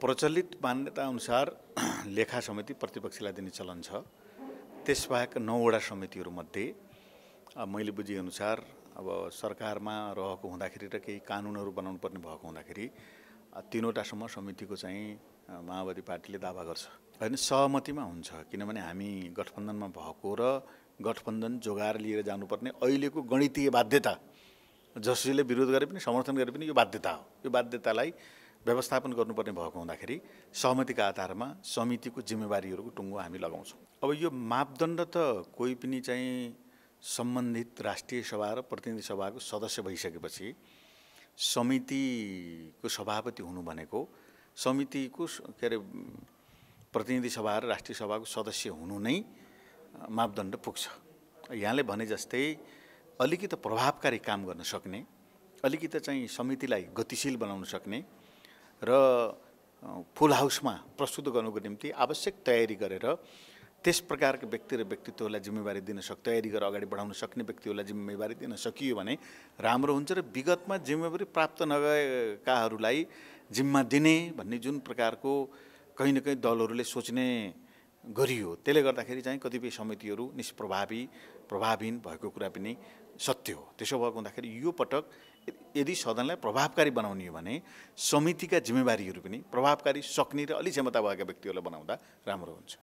प्रचलित मान्यता अनुसार लेखा समिति प्रतिपक्षलाई दिने चलन छ त्यसबाहेक नौवटा समितिहरूमध्ये मैले बुझेअनुसार अब सरकारमा रहेको हुँदाखेरि र केही कानुनहरू बनाउनु पर्ने भएको हुँदाखेरि तिनवटासम्म समितिको चाहिँ माओवादी पार्टीले दावा गर्छ होइन सहमतिमा हुन्छ किनभने हामी गठबन्धनमा भएको र गठबन्धन जोगाएर लिएर जानुपर्ने अहिलेको गणितीय बाध्यता जसले विरोध गरे पनि समर्थन गरे पनि यो बाध्यता हो यो बाध्यतालाई व्यवस्थापन गर्नुपर्ने भएको हुँदाखेरि सहमतिका आधारमा समितिको जिम्मेवारीहरूको टुङ्गो हामी लगाउँछौँ अब यो मापदण्ड त कोही पनि चाहिँ सम्बन्धित राष्ट्रिय सभा र प्रतिनिधि सभाको सदस्य भइसकेपछि समितिको सभापति हुनु भनेको समितिको के अरे प्रतिनिधि सभा र राष्ट्रिय सभाको सदस्य हुनु नै मापदण्ड पुग्छ यहाँले भने जस्तै अलिकति प्रभावकारी काम गर्न सक्ने अलिकति चाहिँ समितिलाई गतिशील बनाउन सक्ने र फुल हाउसमा प्रस्तुत गर्नुको निम्ति आवश्यक तयारी गरेर त्यस प्रकारका व्यक्ति र व्यक्तित्वलाई जिम्मेवारी दिन सक् तयारी गरेर अगाडि बढाउन सक्ने व्यक्तिहरूलाई जिम्मेवारी दिन सकियो भने राम्रो हुन्छ र विगतमा जिम्मेवारी प्राप्त नगएकाहरूलाई जिम्मा दिने भन्ने जुन प्रकारको कहीँ न कहीँ दलहरूले सोच्ने गरियो त्यसले गर्दाखेरि चाहिँ कतिपय समितिहरू निष्प्रभावी प्रभावहीन भएको कुरा पनि सत्य हो त्यसो भएको हुँदाखेरि यो पटक यदि सदनलाई प्रभावकारी बनाउने हो भने समितिका जिम्मेवारीहरू पनि प्रभावकारी सक्ने र अलि क्षमता भएका व्यक्तिहरूलाई बनाउँदा राम्रो हुन्छ